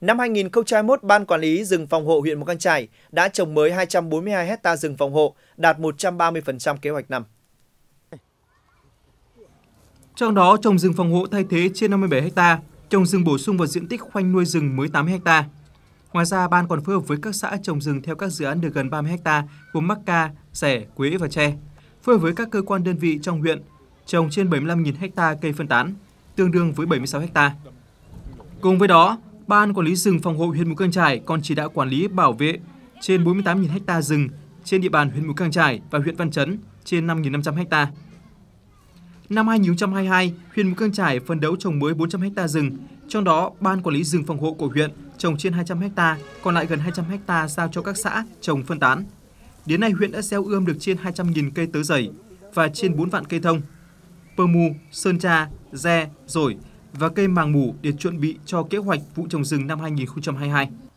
Năm 2021, Ban Quản lý rừng phòng hộ huyện Mù Căng Trải đã trồng mới 242 hecta rừng phòng hộ, đạt 130% kế hoạch năm. Trong đó, trồng rừng phòng hộ thay thế trên 57 hecta, trồng rừng bổ sung vào diện tích khoanh nuôi rừng mới 8 hecta. Ngoài ra, ban còn phối hợp với các xã trồng rừng theo các dự án được gần 30 hecta gồm mắc ca, rẻ, quế và tre, phối hợp với các cơ quan đơn vị trong huyện trồng trên 75.000 hecta cây phân tán, tương đương với 76 hecta. Cùng với đó, Ban Quản lý rừng phòng hộ huyện Mù căng Chải còn chỉ đạo quản lý bảo vệ trên 48.000 ha rừng trên địa bàn huyện Mù căng Chải và huyện Văn Chấn trên 5.500 ha. Năm 2022, huyện Mù căng Chải phân đấu trồng mới 400 ha rừng, trong đó Ban Quản lý rừng phòng hộ của huyện trồng trên 200 ha, còn lại gần 200 ha giao cho các xã trồng phân tán. Đến nay, huyện đã gieo ươm được trên 200.000 cây tớ dày và trên 4 vạn cây thông. Pơ mù, sơn tra, re, rồi và cây màng mủ để chuẩn bị cho kế hoạch vụ trồng rừng năm 2022.